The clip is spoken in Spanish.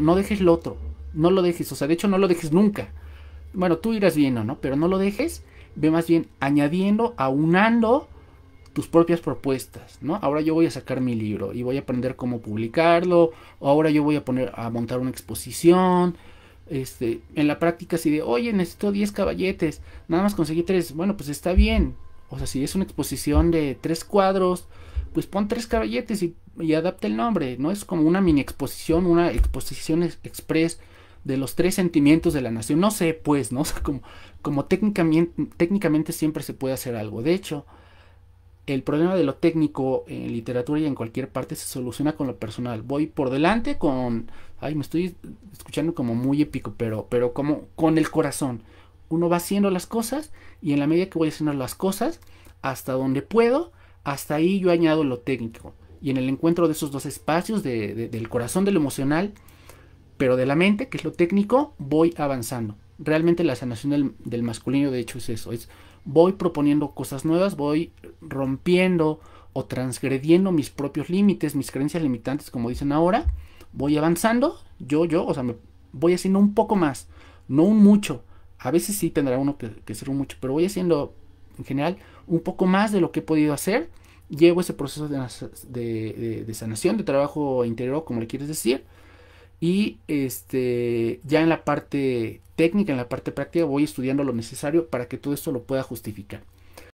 No dejes lo otro, no lo dejes, o sea, de hecho no lo dejes nunca. Bueno, tú irás viendo, ¿no? Pero no lo dejes, ve más bien añadiendo, aunando tus propias propuestas, ¿no? Ahora yo voy a sacar mi libro y voy a aprender cómo publicarlo, o ahora yo voy a poner a montar una exposición. Este, en la práctica si de, "Oye, necesito 10 caballetes, nada más conseguí 3." Bueno, pues está bien. O sea, si es una exposición de 3 cuadros, pues pon tres caballetes y, adapta el nombre, ¿no? Es como una mini exposición, una exposición express de los tres sentimientos de la nación. No sé, pues, ¿no? como, técnicamente, siempre se puede hacer algo. De hecho, el problema de lo técnico en literatura y en cualquier parte se soluciona con lo personal. Voy por delante con. Ay, me estoy escuchando como muy épico, pero, pero como con el corazón. Uno va haciendo las cosas y en la medida que voy haciendo las cosas, hasta donde puedo, hasta ahí yo añado lo técnico. Y en el encuentro de esos dos espacios, del corazón de lo emocional, pero de la mente, que es lo técnico, voy avanzando. Realmente la sanación del, masculino, de hecho, es eso. Es voy proponiendo cosas nuevas, voy rompiendo o transgrediendo mis propios límites, mis creencias limitantes, como dicen ahora. Voy avanzando, yo, yo, o sea, me voy haciendo un poco más, no un mucho. A veces sí tendrá uno que, que ser un mucho, pero voy haciendo en general un poco más de lo que he podido hacer. Llevo ese proceso de, sanación, de trabajo interior, como le quieres decir. Y este, ya en la parte técnica, en la parte práctica, voy estudiando lo necesario para que todo esto lo pueda justificar.